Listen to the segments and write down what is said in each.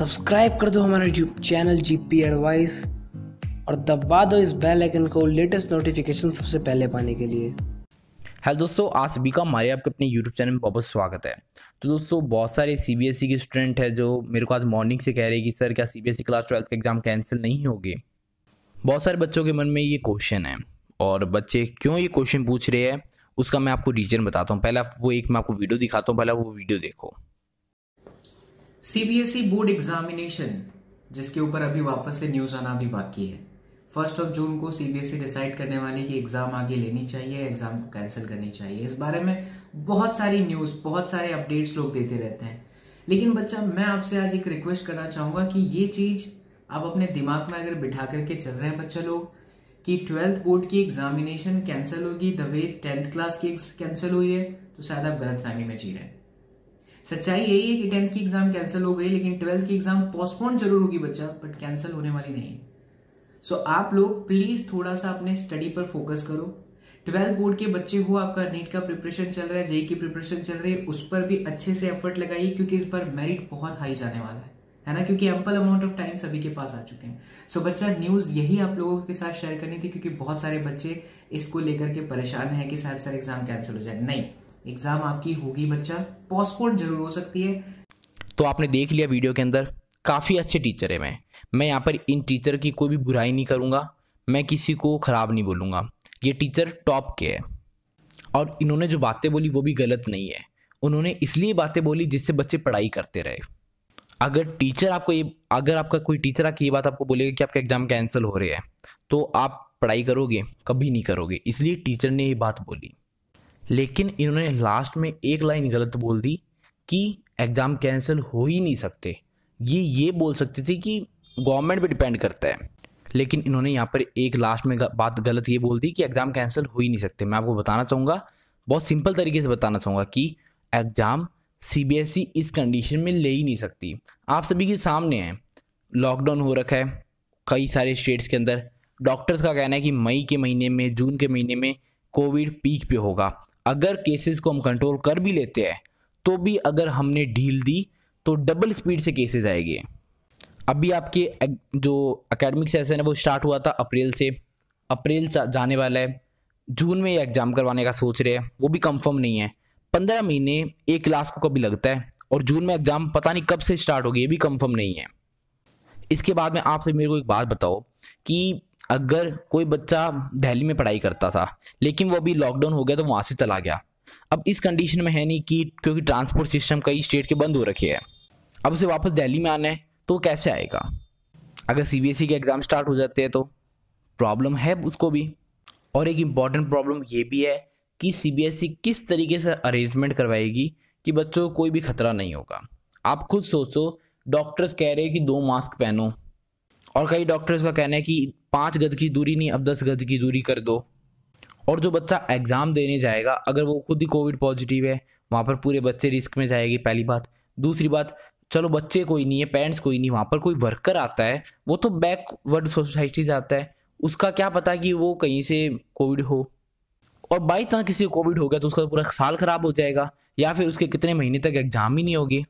subscribe कर दो हमारा YouTube channel G P advice और दबा दो इस बेल आइकन को लेटेस्ट नोटिफिकेशन सबसे पहले पाने के लिए हेलो दोस्तों आज सभी का हमारे आपके अपने यूट्यूब चैनल में वापस स्वागत है तो दोस्तों बहुत सारे सी बी एस ई के स्टूडेंट हैं जो मेरे को आज मॉर्निंग से कह रहे हैं कि सर क्या C B S E class twelfth का एग्ज़ाम कैंसिल नहीं होगी बहुत सारे बच्चों के मन में ये क्वेश्चन है और बच्चे क्यों ये क्वेश्चन पूछ रहे हैं उसका मैं आपको रीजन बताता हूँ पहला वो एक मैं आपको वीडियो दिखाता हूँ पहले वो वीडियो देखो सीबीएसई बोर्ड एग्जामिनेशन जिसके ऊपर अभी वापस से न्यूज आना भी बाकी है फर्स्ट ऑफ जून को सीबीएसई डिसाइड e करने वाली कि एग्जाम आगे लेनी चाहिए एग्जाम को कैंसिल करनी चाहिए इस बारे में बहुत सारी न्यूज बहुत सारे अपडेट्स लोग देते रहते हैं लेकिन बच्चा मैं आपसे आज एक रिक्वेस्ट करना चाहूंगा कि ये चीज आप अपने दिमाग में अगर बिठा करके चल रहे हैं बच्चा लोग कि ट्वेल्थ बोर्ड की एग्जामिनेशन कैंसिल होगी द वे टेंथ क्लास की कैंसिल हुई है तो शायद आप गलत फहमी में जी रहे हैं सच्चाई यही है कि टेंथ की एग्जाम कैंसिल हो गई लेकिन ट्वेल्थ की एग्जाम पोस्टपोन जरूर होगी बच्चा बट कैंसिल होने वाली नहीं सो so, आप लोग प्लीज थोड़ा सा अपने स्टडी पर फोकस करो ट्वेल्थ बोर्ड के बच्चे हो आपका नीट का प्रिपरेशन चल रहा है जेई e e की प्रिपरेशन चल रही है उस पर भी अच्छे से एफर्ट लगाइए क्योंकि इस पर मेरिट बहुत हाई जाने वाला है है ना क्योंकि एम्पल अमाउंट ऑफ टाइम सभी के पास आ चुके हैं सो so, बच्चा न्यूज़ यही आप लोगों के साथ शेयर करनी थी क्योंकि बहुत सारे बच्चे इसको लेकर के परेशान है कि शायद सर एग्जाम कैंसिल हो जाए नहीं एग्जाम आपकी होगी बच्चा पोस्टपोन जरूर हो सकती है तो आपने देख लिया वीडियो के अंदर काफ़ी अच्छे टीचर है मैं मैं यहाँ पर इन टीचर की कोई भी बुराई नहीं करूँगा मैं किसी को ख़राब नहीं बोलूँगा ये टीचर टॉप के है और इन्होंने जो बातें बोली वो भी गलत नहीं है उन्होंने इसलिए बातें बोली जिससे बच्चे पढ़ाई करते रहे अगर टीचर आपको ये अगर आपका कोई टीचर आके ये बात आपको बोलेगा कि आपका एग्ज़ाम कैंसिल हो रहे हैं तो आप पढ़ाई करोगे कभी नहीं करोगे इसलिए टीचर ने ये बात बोली लेकिन इन्होंने लास्ट में एक लाइन गलत बोल दी कि एग्ज़ाम कैंसिल हो ही नहीं सकते ये ये बोल सकती थी कि गवर्नमेंट पे डिपेंड करता है लेकिन इन्होंने यहाँ पर एक लास्ट में बात गलत ये बोल दी कि एग्ज़ाम कैंसिल हो ही नहीं सकते मैं आपको बताना चाहूँगा बहुत सिंपल तरीके से बताना चाहूँगा कि exam C B S E इस कंडीशन में ले ही नहीं सकती आप सभी के सामने हैं लॉकडाउन हो रखा है कई सारे स्टेट्स के अंदर डॉक्टर्स का कहना है कि मई के महीने में जून के महीने में कोविड पीक पे होगा अगर केसेस को हम कंट्रोल कर भी लेते हैं तो भी अगर हमने ढील दी तो डबल स्पीड से केसेस आएंगे अभी आपके जो अकेडमिक सेशन है वो स्टार्ट हुआ था अप्रैल से अप्रैल जाने वाला है जून में एग्ज़ाम करवाने का सोच रहे हैं वो भी कंफर्म नहीं है पंद्रह महीने एक क्लास को कभी लगता है और जून में एग्ज़ाम पता नहीं कब से स्टार्ट होगी ये भी कंफर्म नहीं है इसके बाद में आपसे मेरे को एक बात बताओ कि अगर कोई बच्चा दिल्ली में पढ़ाई करता था लेकिन वो अभी लॉकडाउन हो गया तो वहाँ से चला गया अब इस कंडीशन में है नहीं कि क्योंकि ट्रांसपोर्ट सिस्टम कई स्टेट के बंद हो रखे हैं अब उसे वापस दिल्ली में आना है तो कैसे आएगा अगर सी बी एस ई के एग्ज़ाम स्टार्ट हो जाते हैं तो प्रॉब्लम है उसको भी और एक इम्पॉर्टेंट प्रॉब्लम ये भी है कि सी बी एस ई किस तरीके से अरेंजमेंट करवाएगी कि बच्चों को कोई भी खतरा नहीं होगा आप खुद सोचो डॉक्टर्स कह रहे हैं कि दो मास्क पहनो और कई डॉक्टर्स का कहना है कि पाँच गज की दूरी नहीं अब दस गज की दूरी कर दो और जो बच्चा एग्ज़ाम देने जाएगा अगर वो खुद ही कोविड पॉजिटिव है वहाँ पर पूरे बच्चे रिस्क में जाएगी पहली बात दूसरी बात चलो बच्चे कोई नहीं है पेरेंट्स कोई नहीं वहाँ पर कोई वर्कर आता है वो तो बैकवर्ड सोसाइटी से आता है उसका क्या पता कि वो कहीं से कोविड हो और बाई चांस किसी को कोविड हो गया तो उसका पूरा साल ख़राब हो जाएगा या फिर उसके कितने महीने तक एग्ज़ाम ही नहीं होगी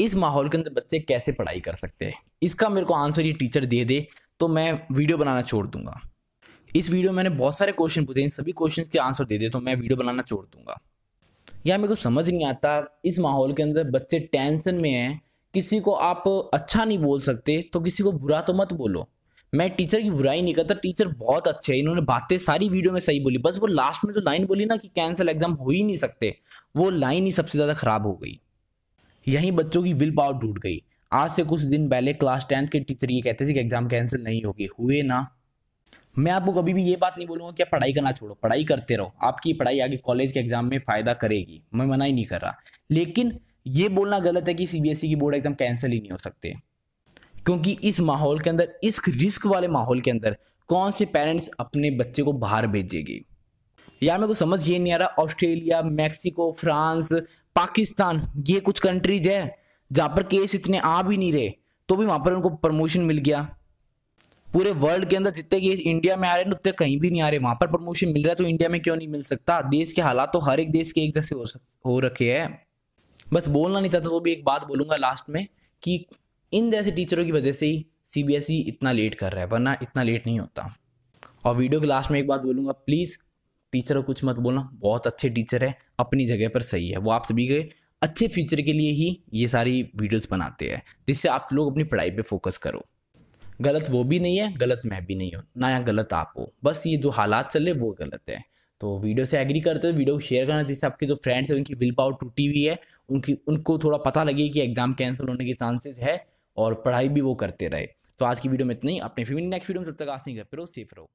इस माहौल के अंदर बच्चे कैसे पढ़ाई कर सकते हैं इसका मेरे को आंसर ये टीचर दे दे तो मैं वीडियो बनाना छोड़ दूंगा इस वीडियो में मैंने बहुत सारे क्वेश्चन पूछे इन सभी क्वेश्चन के आंसर दे दे तो मैं वीडियो बनाना छोड़ दूंगा या मेरे को समझ नहीं आता इस माहौल के अंदर बच्चे टेंशन में हैं किसी को आप अच्छा नहीं बोल सकते तो किसी को बुरा तो मत बोलो मैं टीचर की बुराई नहीं करता टीचर बहुत अच्छे हैं इन्होंने बातें सारी वीडियो में सही बोली बस वो लास्ट में जो लाइन बोली ना कि कैंसिल एग्जाम हो ही नहीं सकते वो लाइन ही सबसे ज़्यादा खराब हो गई यहीं बच्चों की विल पावर टूट गई आज से कुछ दिन पहले क्लास टेंथ के टीचर ये कहते थे कि एग्जाम कैंसिल नहीं होगी हुए ना मैं आपको कभी भी ये बात नहीं बोलूंगा कि आप पढ़ाई करना छोड़ो पढ़ाई करते रहो आपकी पढ़ाई आगे कॉलेज के एग्जाम में फ़ायदा करेगी मैं मना ही नहीं कर रहा लेकिन ये बोलना गलत है कि सीबीएसई e की बोर्ड एग्जाम कैंसिल ही नहीं हो सकते क्योंकि इस माहौल के अंदर इस रिस्क वाले माहौल के अंदर कौन से पेरेंट्स अपने बच्चे को बाहर भेजेगी यार मेरे को समझ ये नहीं आ रहा ऑस्ट्रेलिया मैक्सिको फ्रांस पाकिस्तान ये कुछ कंट्रीज है जहां पर केस इतने आ भी नहीं रहे तो भी वहां पर उनको प्रमोशन मिल गया पूरे वर्ल्ड के अंदर जितने केस इंडिया में आ रहे हैं उतने कहीं भी नहीं आ रहे वहां पर प्रमोशन मिल रहा है तो इंडिया में क्यों नहीं मिल सकता देश के हालात तो हर एक देश के एक जैसे हो, हो रखे हैं बस बोलना नहीं चाहता तो भी एक बात बोलूंगा लास्ट में कि इन जैसे टीचरों की वजह से ही सी e इतना लेट कर रहा है वरना इतना लेट नहीं होता और वीडियो के लास्ट में एक बात बोलूंगा प्लीज़ टीचर को कुछ मत बोलना बहुत अच्छे टीचर है अपनी जगह पर सही है वो आप सभी के अच्छे फ्यूचर के लिए ही ये सारी वीडियोस बनाते हैं जिससे आप लोग अपनी पढ़ाई पे फोकस करो गलत वो भी नहीं है गलत मैं भी नहीं हूँ ना या गलत आप हो बस ये जो हालात चल रहे वो गलत है तो वीडियो से एग्री करते हो वीडियो को शेयर करना जिससे आपके जो फ्रेंड्स हैं उनकी विल पावर टूटी हुई है उनकी उनको थोड़ा पता लगे कि एग्जाम कैंसिल होने के चांसेस है और पढ़ाई भी वो करते रहे तो आज की वीडियो में इतना ही अपने फिर नेक्स्ट वीडियो में तब तक आसिंग फिर सेफ रहो